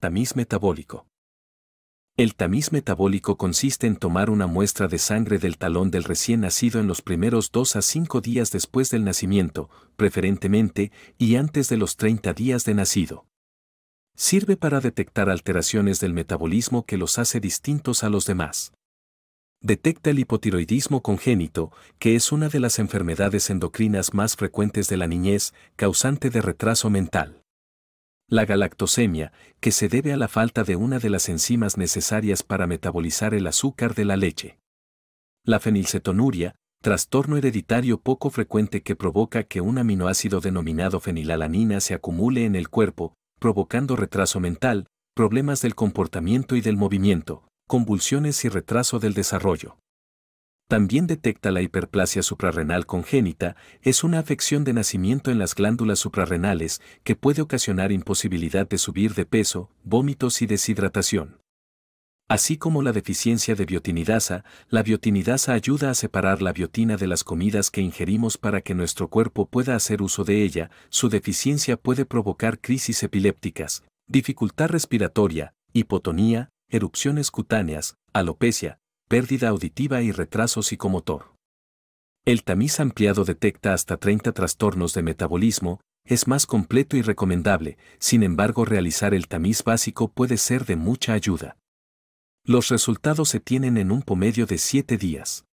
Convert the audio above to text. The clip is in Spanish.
Tamiz metabólico. El tamiz metabólico consiste en tomar una muestra de sangre del talón del recién nacido en los primeros 2 a 5 días después del nacimiento, preferentemente, y antes de los 30 días de nacido. Sirve para detectar alteraciones del metabolismo que los hace distintos a los demás. Detecta el hipotiroidismo congénito, que es una de las enfermedades endocrinas más frecuentes de la niñez, causante de retraso mental. La galactosemia, que se debe a la falta de una de las enzimas necesarias para metabolizar el azúcar de la leche. La fenilcetonuria, trastorno hereditario poco frecuente que provoca que un aminoácido denominado fenilalanina se acumule en el cuerpo, provocando retraso mental, problemas del comportamiento y del movimiento, convulsiones y retraso del desarrollo. También detecta la hiperplasia suprarrenal congénita, es una afección de nacimiento en las glándulas suprarrenales que puede ocasionar imposibilidad de subir de peso, vómitos y deshidratación. Así como la deficiencia de biotinidasa, la biotinidasa ayuda a separar la biotina de las comidas que ingerimos para que nuestro cuerpo pueda hacer uso de ella, su deficiencia puede provocar crisis epilépticas, dificultad respiratoria, hipotonía, erupciones cutáneas, alopecia, pérdida auditiva y retraso psicomotor. El tamiz ampliado detecta hasta 30 trastornos de metabolismo, es más completo y recomendable, sin embargo realizar el tamiz básico puede ser de mucha ayuda. Los resultados se tienen en un promedio de 7 días.